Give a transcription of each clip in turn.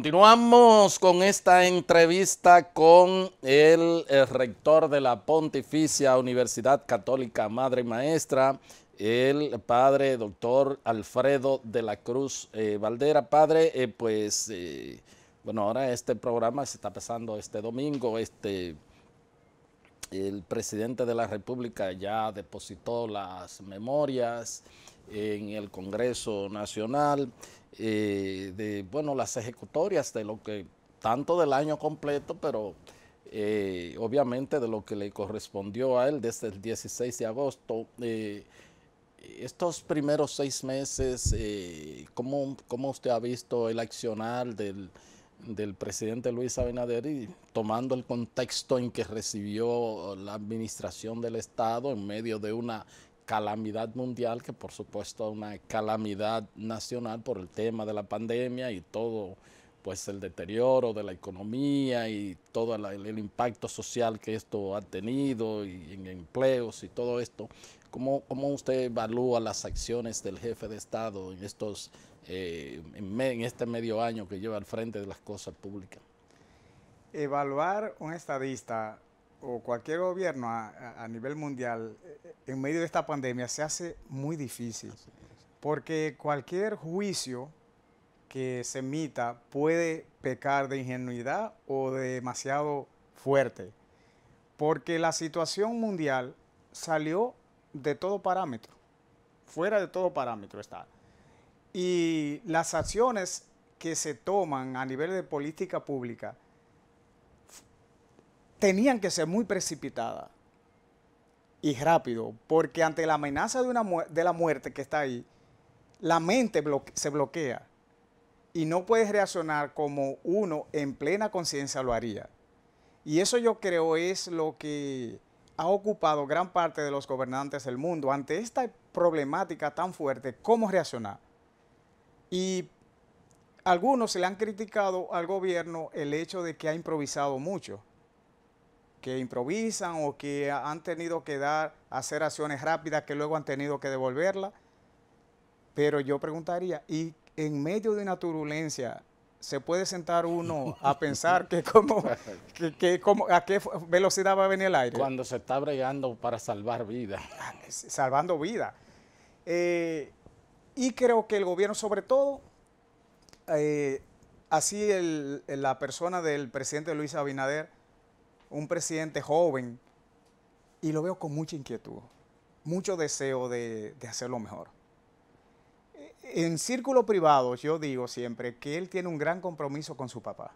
Continuamos con esta entrevista con el, rector de la Pontificia Universidad Católica Madre Maestra, el padre doctor Alfredo de la Cruz eh, Valdera. Padre, eh, pues, eh, bueno, ahora este programa se está pasando este domingo, este... El presidente de la República ya depositó las memorias en el Congreso Nacional. Eh, de bueno, las ejecutorias de lo que, tanto del año completo, pero eh, obviamente de lo que le correspondió a él desde el 16 de agosto. Eh, estos primeros seis meses, ¿cómo, usted ha visto el accionar del, del presidente Luis Abinader y tomando el contexto en que recibió la administración del Estado en medio de una calamidad mundial, que por supuesto es una calamidad nacional por el tema de la pandemia y todo pues el deterioro de la economía y todo el, impacto social que esto ha tenido en empleos y todo esto. ¿Cómo, cómo usted evalúa las acciones del jefe de Estado en, estos, eh, en, este medio año que lleva al frente de las cosas públicas? Evaluar un estadista o cualquier gobierno a, nivel mundial eh, en medio de esta pandemia se hace muy difícil, porque cualquier juicio que se emita puede pecar de ingenuidad o de demasiado fuerte, porque la situación mundial salió de todo parámetro, fuera de todo parámetro está. Y las acciones que se toman a nivel de política pública, tenían que ser muy precipitadas y rápido, porque ante la amenaza de, una de la muerte que está ahí, la mente se bloquea y no puedes reaccionar como uno en plena conciencia lo haría. Y eso yo creo es lo que ha ocupado gran parte de los gobernantes del mundo ante esta problemática tan fuerte, cómo reaccionar. Y algunos se le han criticado al gobierno el hecho de que ha improvisado mucho que improvisan o que han tenido que dar, hacer acciones rápidas que luego han tenido que devolverla. Pero yo preguntaría, ¿y en medio de una turbulencia se puede sentar uno a pensar que cómo, a qué velocidad va a venir el aire? Cuando se está bregando para salvar vida ah, Salvando vida eh, y creo que el gobierno sobre todo, eh, así la persona del presidente Luis Abinader, un presidente joven y lo veo con mucha inquietud, mucho deseo de, hacerlo mejor. E, en círculo privado yo digo siempre que él tiene un gran compromiso con su papá,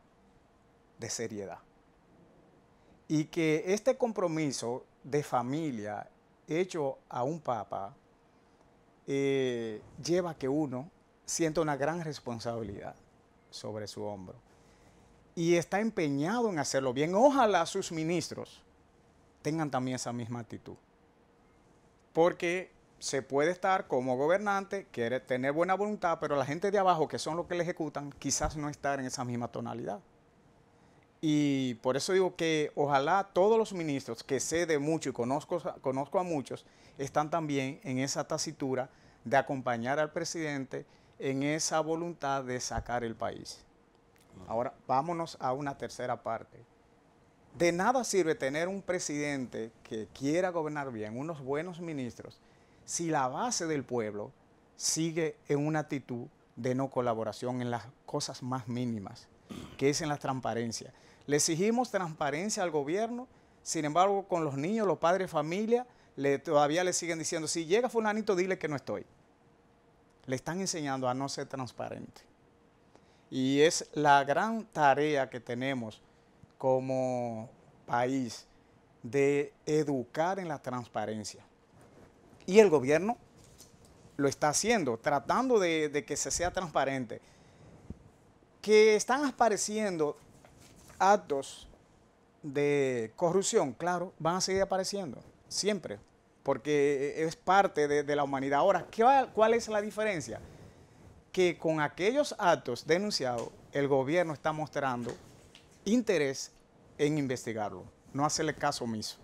de seriedad. Y que este compromiso de familia hecho a un papá eh, lleva a que uno sienta una gran responsabilidad sobre su hombro y está empeñado en hacerlo bien. Ojalá sus ministros tengan también esa misma actitud. Porque se puede estar como gobernante, quiere tener buena voluntad, pero la gente de abajo, que son los que le ejecutan, quizás no estar en esa misma tonalidad. Y por eso digo que ojalá todos los ministros, que sé de mucho y conozco, conozco a muchos, están también en esa tacitura de acompañar al presidente en esa voluntad de sacar el país. Ahora, vámonos a una tercera parte. De nada sirve tener un presidente que quiera gobernar bien, unos buenos ministros, si la base del pueblo sigue en una actitud de no colaboración en las cosas más mínimas, que es en la transparencia. Le exigimos transparencia al gobierno, sin embargo, con los niños, los padres familia, todavía le siguen diciendo, si llega fulanito, dile que no estoy. Le están enseñando a no ser transparente. Y es la gran tarea que tenemos como país de educar en la transparencia. Y el gobierno lo está haciendo, tratando de, que se sea transparente. Que están apareciendo actos de corrupción, claro, van a seguir apareciendo, siempre, porque es parte de, la humanidad. Ahora, ¿cuál es la diferencia? que con aquellos actos denunciados, el gobierno está mostrando interés en investigarlo, no hacerle caso omiso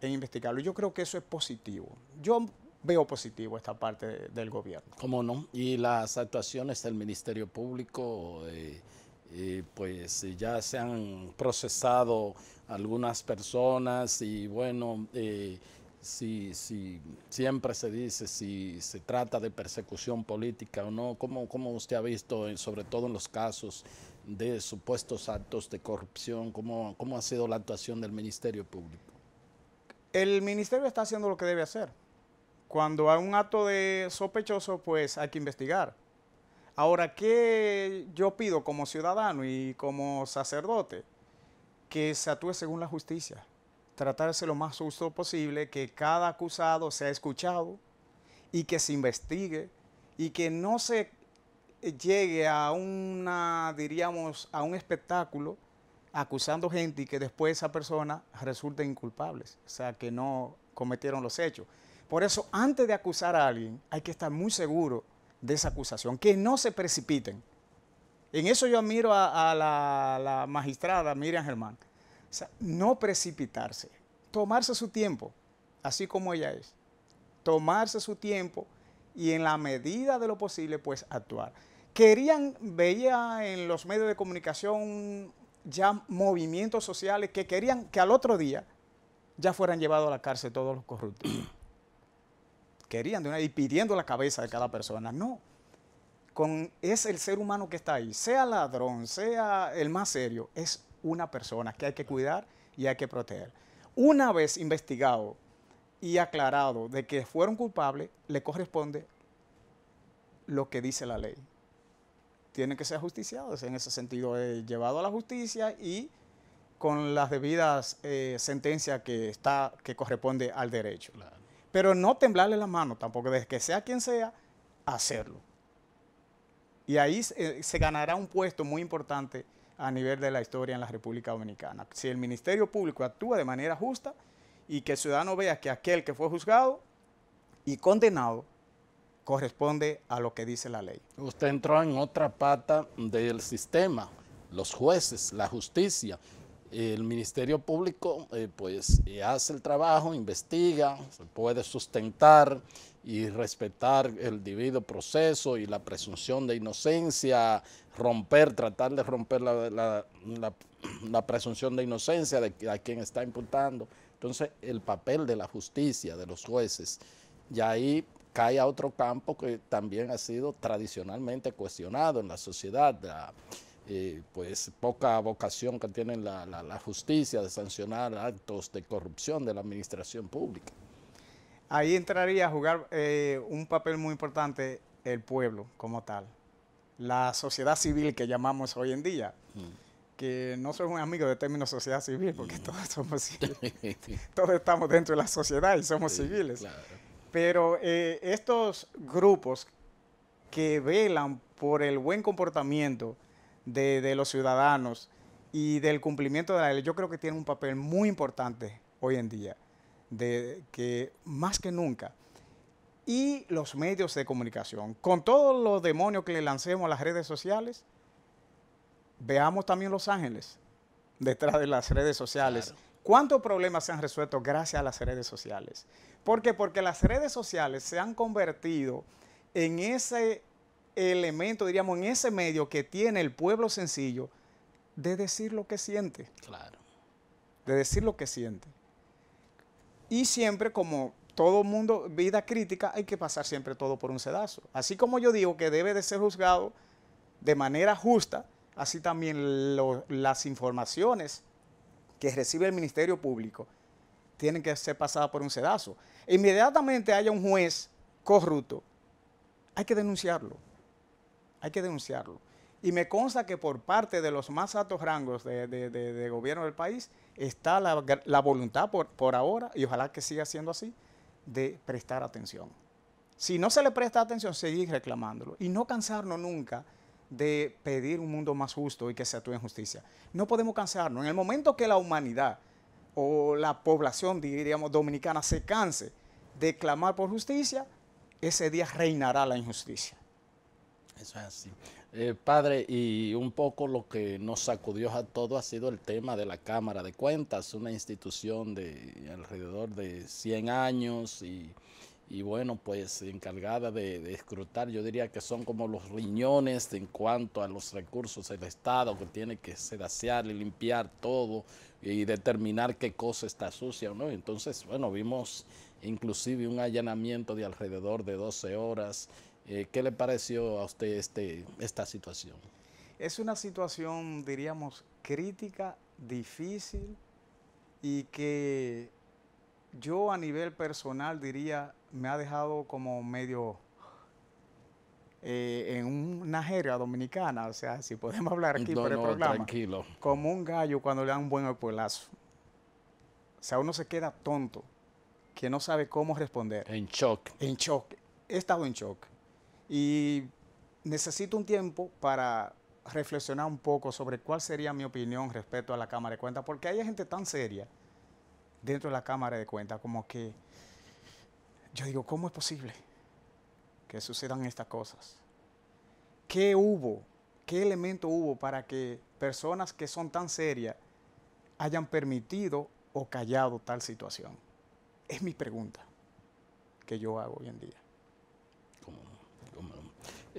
en investigarlo. Yo creo que eso es positivo. Yo veo positivo esta parte del gobierno. ¿Cómo no? Y las actuaciones del Ministerio Público, eh, eh, pues eh, ya se han procesado algunas personas y bueno si, siempre se dice si se trata de persecución política o no, ¿cómo, usted ha visto, eh, sobre todo en los casos de supuestos actos de corrupción, cómo, ha sido la actuación del Ministerio Público? El Ministerio está haciendo lo que debe hacer. Cuando hay un acto de sospechoso, pues hay que investigar. Ahora, ¿qué yo pido como ciudadano y como sacerdote? Que se actúe según la justicia tratarse lo más justo posible, que cada acusado sea escuchado y que se investigue y que no se eh, llegue a una, diríamos, a un espectáculo acusando gente y que después esa persona resulte inculpable, o sea, que no cometieron los hechos. Por eso, antes de acusar a alguien, hay que estar muy seguro de esa acusación, que no se precipiten. En eso yo admiro a, la, la, magistrada Miriam Germán, sea, no precipitarse, tomarse su tiempo, así como ella es. Tomarse su tiempo y en la medida de lo posible, pues actuar. Querían, veía en los medios de comunicación ya movimientos sociales que querían que al otro día ya fueran llevados a la cárcel todos los corruptos. querían de una y pidiendo la cabeza de cada persona. No. Con, es el ser humano que está ahí, sea ladrón, sea el más serio, es una persona que hay que cuidar y hay que proteger. Una vez investigado y aclarado de que fueron culpables, le corresponde lo que dice la ley. Tienen que ser justiciados, en ese sentido, eh, llevado a la justicia y con las debidas eh, sentencias que, está, que corresponde al derecho. Pero no temblarle la mano tampoco, desde que sea quien sea, hacerlo. Y ahí eh, se ganará un puesto muy importante a nivel de la historia en la República Dominicana. Si el Ministerio Público actúa de manera justa y que el ciudadano vea que aquel que fue juzgado y condenado corresponde a lo que dice la ley. Usted entró en otra pata del sistema, los jueces, la justicia, el Ministerio Público eh, pues eh, hace el trabajo, investiga, puede sustentar y respetar el debido proceso y la presunción de inocencia, romper, tratar de romper la, presunción de inocencia de a quien está imputando. Entonces, el papel de la justicia, de los jueces, y ahí cae a otro campo que también ha sido tradicionalmente cuestionado en la sociedad, pues poca vocación que tiene la, justicia de sancionar actos de corrupción de la administración pública. Ahí entraría a jugar eh, un papel muy importante el pueblo como tal, la sociedad civil que llamamos hoy en día. Mm. que no soy un amigo de término sociedad civil, porque mm. todos somos todos estamos dentro de la sociedad y somos civiles. Pero eh, estos grupos que velan por el buen comportamiento de, los ciudadanos y del cumplimiento de la ley, yo creo que tiene un papel muy importante hoy en día, de que más que nunca. Y los medios de comunicación, con todos los demonios que le lancemos a las redes sociales, veamos también los ángeles detrás de las redes sociales. ¿Cuántos problemas se han resuelto gracias a las redes sociales? ¿Por qué? Porque las redes sociales se han convertido en ese elemento, diríamos, en ese medio que tiene el pueblo sencillo de decir lo que siente. Claro. De decir lo que siente. Y siempre, como todo mundo, vida crítica, hay que pasar siempre todo por un sedazo. Así como yo digo que debe de ser juzgado de manera justa, así también las informaciones que recibe el Ministerio Público tienen que ser pasadas por un sedazo. Inmediatamente haya un juez corrupto, hay que denunciarlo. Hay que denunciarlo. Y me consta que por parte de los más altos rangos de, gobierno del país está la, voluntad por, por, ahora, y ojalá que siga siendo así, de prestar atención. Si no se le presta atención, seguir reclamándolo y no cansarnos nunca de pedir un mundo más justo y que se actúe en justicia. No podemos cansarnos. En el momento que la humanidad o la población, diríamos, dominicana se canse de clamar por justicia, ese día reinará la injusticia. Eso es así. Eh, padre, y un poco lo que nos sacudió a todo ha sido el tema de la Cámara de Cuentas, una institución de alrededor de 100 años y, bueno, pues encargada de, escrutar, yo diría que son como los riñones en cuanto a los recursos del Estado, que tiene que sedaciar y limpiar todo y determinar qué cosa está sucia o no. Entonces, bueno, vimos inclusive un allanamiento de alrededor de 12 horas, eh, ¿Qué le pareció a usted este, esta situación? Es una situación, diríamos, crítica, difícil y que yo a nivel personal diría me ha dejado como medio eh, en una jerga dominicana, o sea, si podemos hablar aquí por el no, programa, tranquilo. como un gallo cuando le dan un buen apuelazo. O sea, uno se queda tonto, que no sabe cómo responder. En shock. En shock. He estado en shock. Y necesito un tiempo para reflexionar un poco sobre cuál sería mi opinión respecto a la Cámara de Cuentas, porque hay gente tan seria dentro de la Cámara de Cuentas como que yo digo, ¿cómo es posible que sucedan estas cosas? ¿Qué hubo? ¿Qué elemento hubo para que personas que son tan serias hayan permitido o callado tal situación? Es mi pregunta que yo hago hoy en día.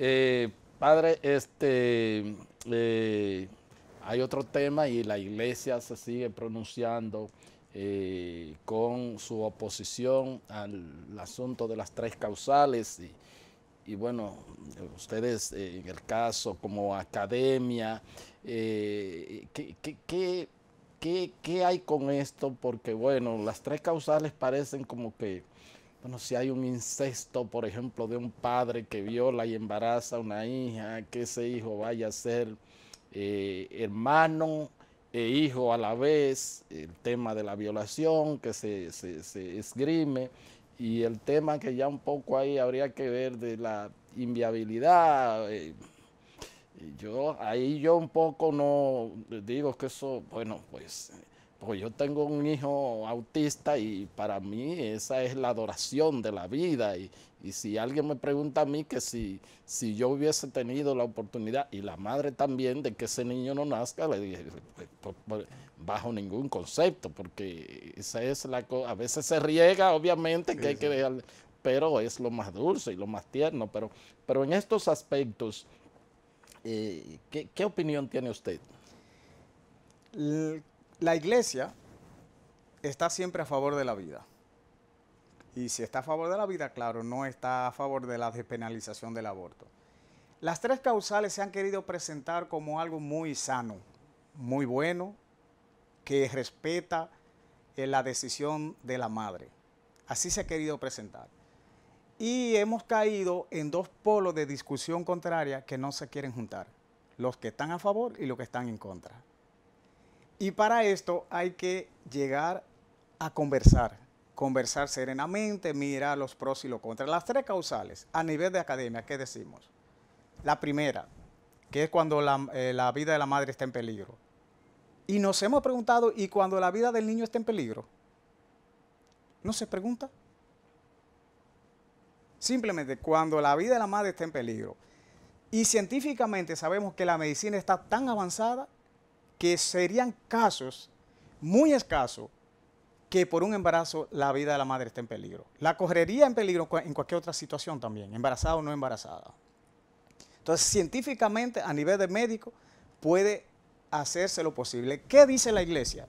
Eh, padre, este, eh, hay otro tema y la iglesia se sigue pronunciando eh, con su oposición al asunto de las tres causales. Y, bueno, ustedes eh, en el caso como academia, ¿qué, ¿qué, hay con esto? Porque, bueno, las tres causales parecen como que bueno, si hay un incesto, por ejemplo, de un padre que viola y embaraza a una hija, que ese hijo vaya a ser eh, hermano e hijo a la vez, el tema de la violación que se, esgrime y el tema que ya un poco ahí habría que ver de la inviabilidad. Eh, yo ahí yo un poco no digo que eso, bueno, pues pues yo tengo un hijo autista y para mí esa es la adoración de la vida. Y, si alguien me pregunta a mí que si, si, yo hubiese tenido la oportunidad, y la madre también, de que ese niño no nazca, le dije, pues, pues, pues, bajo ningún concepto, porque esa es la cosa. A veces se riega, obviamente, que hay que dejarle, pero es lo más dulce y lo más tierno. Pero, pero en estos aspectos, eh, ¿qué, ¿qué opinión tiene usted? La iglesia está siempre a favor de la vida. Y si está a favor de la vida, claro, no está a favor de la despenalización del aborto. Las tres causales se han querido presentar como algo muy sano, muy bueno, que respeta eh, la decisión de la madre. Así se ha querido presentar. Y hemos caído en dos polos de discusión contraria que no se quieren juntar, los que están a favor y los que están en contra. Y para esto hay que llegar a conversar, conversar serenamente, mirar los pros y los contras. Las tres causales a nivel de academia, ¿qué decimos? La primera, que es cuando eh, la, vida de la madre está en peligro. Y nos hemos preguntado, ¿y cuando la vida del niño está en peligro? ¿No se pregunta? Simplemente cuando la vida de la madre está en peligro. Y científicamente sabemos que la medicina está tan avanzada que serían casos muy escasos que por un embarazo la vida de la madre está en peligro. La correría en peligro en cualquier otra situación también, embarazada o no embarazada. Entonces, científicamente, a nivel de médico, puede hacerse lo posible. ¿Qué dice la iglesia?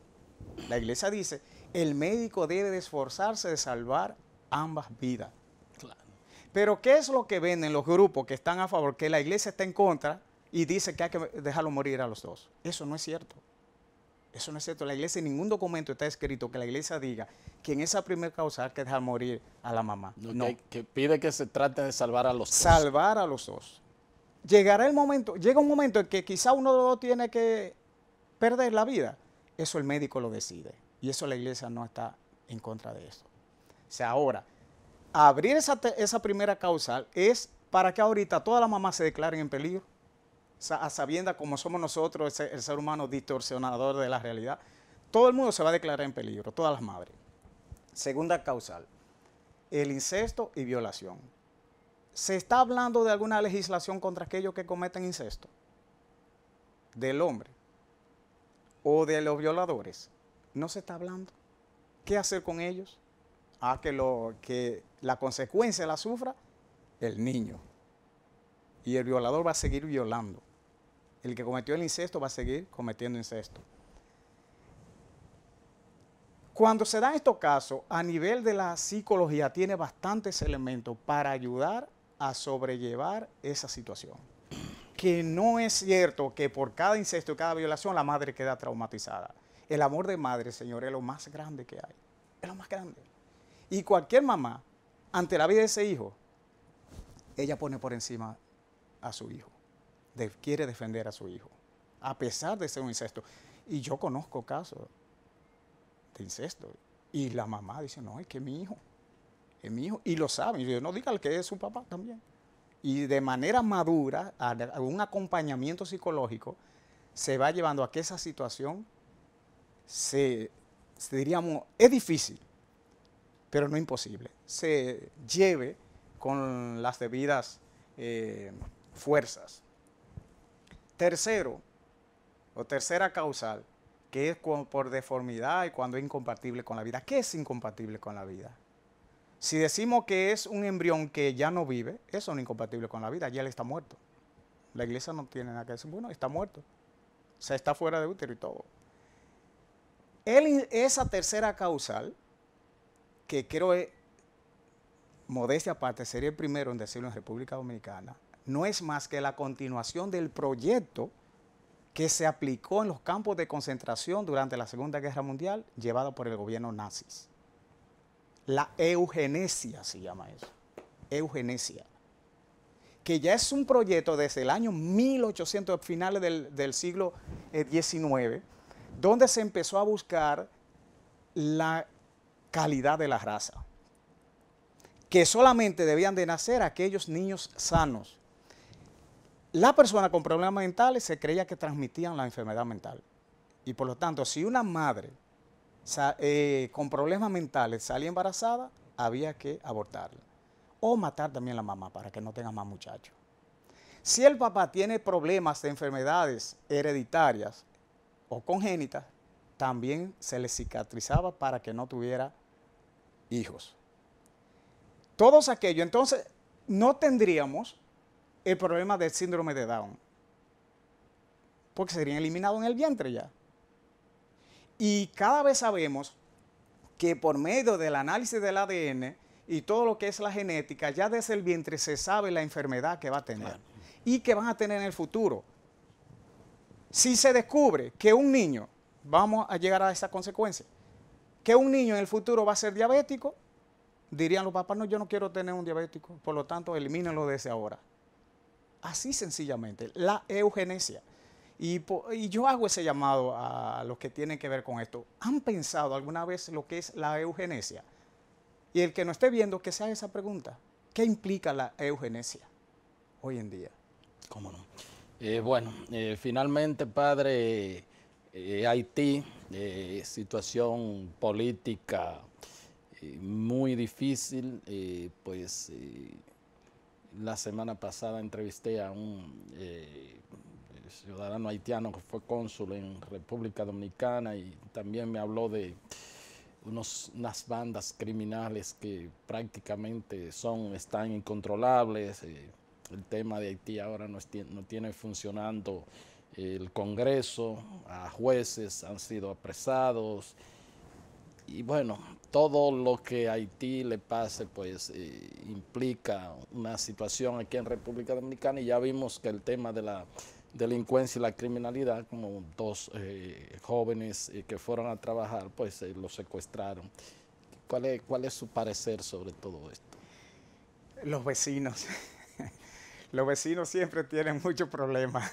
La iglesia dice, el médico debe esforzarse de salvar ambas vidas. Claro. Pero ¿qué es lo que ven en los grupos que están a favor, que la iglesia está en contra? y dice que hay que dejarlo morir a los dos. Eso no es cierto. Eso no es cierto. La iglesia, en ningún documento está escrito que la iglesia diga que en esa primera causa hay que dejar morir a la mamá. No, Que, pide que se trate de salvar a los dos. Salvar a los dos. Llegará el momento, llega un momento en que quizá uno de los dos tiene que perder la vida. Eso el médico lo decide. Y eso la iglesia no está en contra de eso. O sea, ahora, abrir esa, esa primera causal es para que ahorita todas las mamás se declaren en peligro a sabienda como somos nosotros, el ser humano distorsionador de la realidad, todo el mundo se va a declarar en peligro, todas las madres. Segunda causal, el incesto y violación. ¿Se está hablando de alguna legislación contra aquellos que cometen incesto? Del hombre o de los violadores. No se está hablando. ¿Qué hacer con ellos? ¿A ah, que, lo, que la consecuencia la sufra el niño. Y el violador va a seguir violando. El que cometió el incesto va a seguir cometiendo incesto. Cuando se dan estos casos, a nivel de la psicología tiene bastantes elementos para ayudar a sobrellevar esa situación. Que no es cierto que por cada incesto y cada violación la madre queda traumatizada. El amor de madre, señor, es lo más grande que hay. Es lo más grande. Y cualquier mamá, ante la vida de ese hijo, ella pone por encima a su hijo quiere defender a su hijo, a pesar de ser un incesto. Y yo conozco casos de incesto. Y la mamá dice, no, es que es mi hijo, es mi hijo. Y lo sabe, y yo no diga que es su papá también. Y de manera madura, algún un acompañamiento psicológico, se va llevando a que esa situación se, diríamos, es difícil, pero no imposible, se lleve con las debidas eh, fuerzas. Tercero, o tercera causal, que es por deformidad y cuando es incompatible con la vida. ¿Qué es incompatible con la vida? Si decimos que es un embrión que ya no vive, eso no es incompatible con la vida, ya él está muerto. La iglesia no tiene nada que decir, bueno, está muerto. O sea, está fuera de útero y todo. esa tercera causal, que creo, es, modestia aparte, sería el primero en decirlo en República Dominicana, no es más que la continuación del proyecto que se aplicó en los campos de concentración durante la Segunda Guerra Mundial llevado por el gobierno nazis. La eugenesia se llama eso, eugenesia, que ya es un proyecto desde el año 1800, finales del, del siglo XIX, eh, donde se empezó a buscar la calidad de la raza, que solamente debían de nacer aquellos niños sanos la persona con problemas mentales se creía que transmitían la enfermedad mental. Y por lo tanto, si una madre eh, con problemas mentales salía embarazada, había que abortarla. O matar también a la mamá para que no tenga más muchachos. Si el papá tiene problemas de enfermedades hereditarias o congénitas, también se le cicatrizaba para que no tuviera hijos. Todos aquellos, entonces no tendríamos el problema del síndrome de Down. Porque serían eliminados en el vientre ya. Y cada vez sabemos que por medio del análisis del ADN y todo lo que es la genética, ya desde el vientre se sabe la enfermedad que va a tener y que van a tener en el futuro. Si se descubre que un niño, vamos a llegar a esa consecuencia, que un niño en el futuro va a ser diabético, dirían los papás, no, yo no quiero tener un diabético, por lo tanto, elimínenlo desde ahora. Así sencillamente, la eugenesia. Y, yo hago ese llamado a los que tienen que ver con esto. ¿Han pensado alguna vez lo que es la eugenesia? Y el que no esté viendo, que sea esa pregunta. ¿Qué implica la eugenesia hoy en día? ¿Cómo no? Eh, bueno, eh, finalmente, padre, eh, Haití, situación política muy difícil, pues la semana pasada entrevisté a un eh, ciudadano haitiano que fue cónsul en República Dominicana y también me habló de unos, unas bandas criminales que prácticamente son, están incontrolables. Eh, el tema de Haití ahora no, no tiene funcionando el Congreso, a jueces han sido apresados. Y bueno, todo lo que a Haití le pase, pues eh, implica una situación aquí en República Dominicana y ya vimos que el tema de la delincuencia y la criminalidad, como dos eh, jóvenes eh, que fueron a trabajar, pues los secuestraron. ¿Cuál es, ¿Cuál es su parecer sobre todo esto? Los vecinos. los vecinos siempre tienen mucho problemas.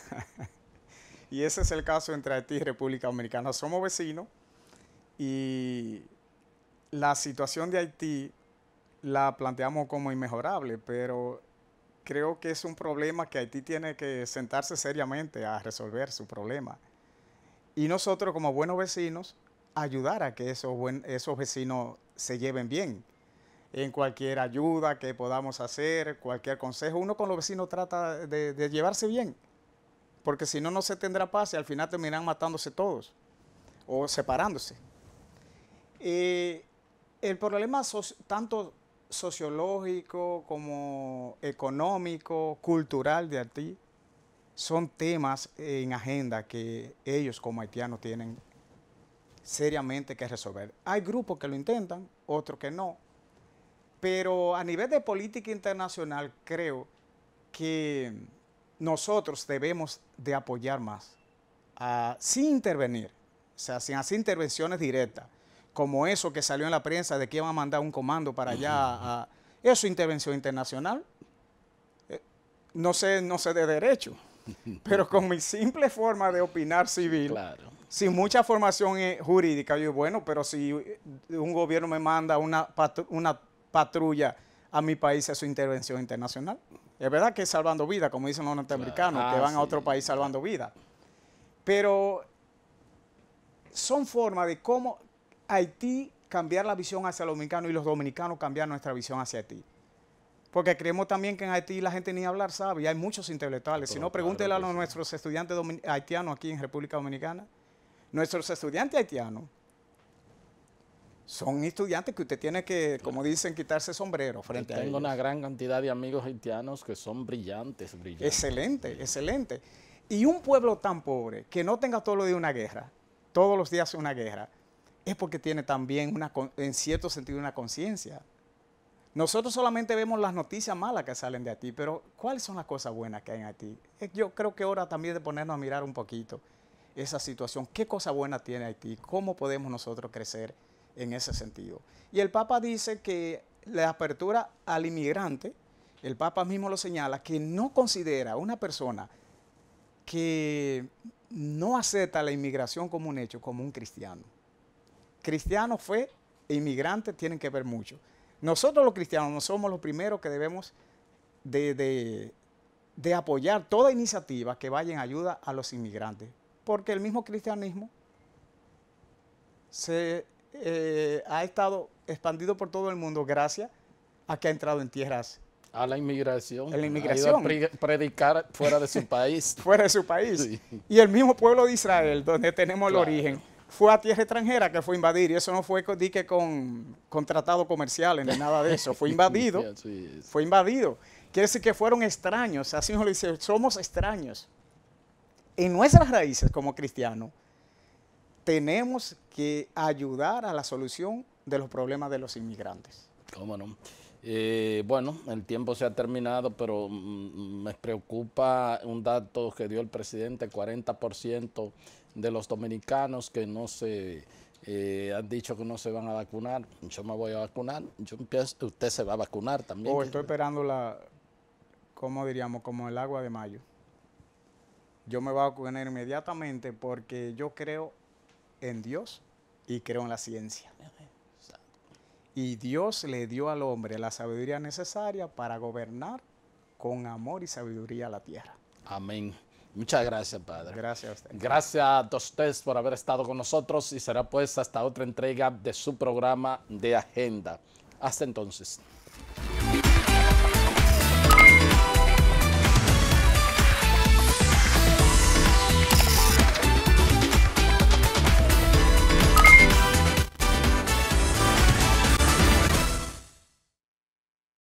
y ese es el caso entre Haití y República Dominicana. Somos vecinos y la situación de Haití la planteamos como inmejorable, pero creo que es un problema que Haití tiene que sentarse seriamente a resolver su problema. Y nosotros como buenos vecinos, ayudar a que esos, buen, esos vecinos se lleven bien. En cualquier ayuda que podamos hacer, cualquier consejo, uno con los vecinos trata de, llevarse bien, porque si no, no se tendrá paz y al final terminarán matándose todos o separándose. Eh, el problema tanto sociológico como económico, cultural de Haití, son temas en agenda que ellos como haitianos tienen seriamente que resolver. Hay grupos que lo intentan, otros que no, pero a nivel de política internacional creo que nosotros debemos de apoyar más, ah, sin intervenir, o sea, sin hacer intervenciones directas, como eso que salió en la prensa de que iban a mandar un comando para allá. A, eso intervención internacional. Eh, no sé, no sé de derecho, pero con mi simple forma de opinar civil, sin mucha formación eh, jurídica, yo bueno, pero si eh, un gobierno me manda una, una patrulla a mi país, es su intervención internacional. Es verdad que salvando vida, como dicen los norteamericanos, que van ah, a otro país salvando vida. Pero son formas de cómo, Haití cambiar la visión hacia los dominicanos y los dominicanos cambiar nuestra visión hacia Haití. Porque creemos también que en Haití la gente ni hablar sabe y hay muchos intelectuales. si no, pregúntele a nuestros estudiantes haitianos aquí en República Dominicana. Nuestros estudiantes haitianos son estudiantes que usted tiene que, como dicen, quitarse sombrero frente a ellos. Tengo una gran cantidad de amigos haitianos que son brillantes, brillantes. Excelente, excelente. Y un pueblo tan pobre que no tenga todo lo de una guerra, todos los días una guerra, es porque tiene también, una, en cierto sentido, una conciencia. Nosotros solamente vemos las noticias malas que salen de Haití, pero ¿cuáles son las cosas buenas que hay en Haití? Yo creo que ahora también de ponernos a mirar un poquito esa situación, qué cosa buena tiene Haití, cómo podemos nosotros crecer en ese sentido. Y el Papa dice que la apertura al inmigrante, el Papa mismo lo señala, que no considera a una persona que no acepta la inmigración como un hecho, como un cristiano cristiano, fe e inmigrante tienen que ver mucho. Nosotros los cristianos no somos los primeros que debemos de, de, apoyar toda iniciativa que vaya en ayuda a los inmigrantes, porque el mismo cristianismo se eh, ha estado expandido por todo el mundo gracias a que ha entrado en tierras. A la inmigración. A la inmigración. predicar fuera de su país. fuera de su país. Y el mismo pueblo de Israel, donde tenemos el origen fue a tierra extranjera que fue invadir y eso no fue dique con, con comercial comerciales ni nada de eso, fue invadido, fue invadido. Quiere decir que fueron extraños, así nos lo dice, somos extraños. En nuestras raíces como cristianos tenemos que ayudar a la solución de los problemas de los inmigrantes. ¿Cómo no? Eh, bueno, el tiempo se ha terminado, pero mm, mm, me preocupa un dato que dio el presidente, 40% de los dominicanos que no se eh, han dicho que no se van a vacunar, yo me voy a vacunar, yo usted se va a vacunar también. estoy esperando la, como diríamos, como el agua de mayo. Yo me voy a vacunar inmediatamente porque yo creo en Dios y creo en la ciencia. Y Dios le dio al hombre la sabiduría necesaria para gobernar con amor y sabiduría la tierra. Amén. Muchas gracias, Padre. Gracias a usted. Gracias a ustedes por haber estado con nosotros y será pues hasta otra entrega de su programa de agenda. Hasta entonces.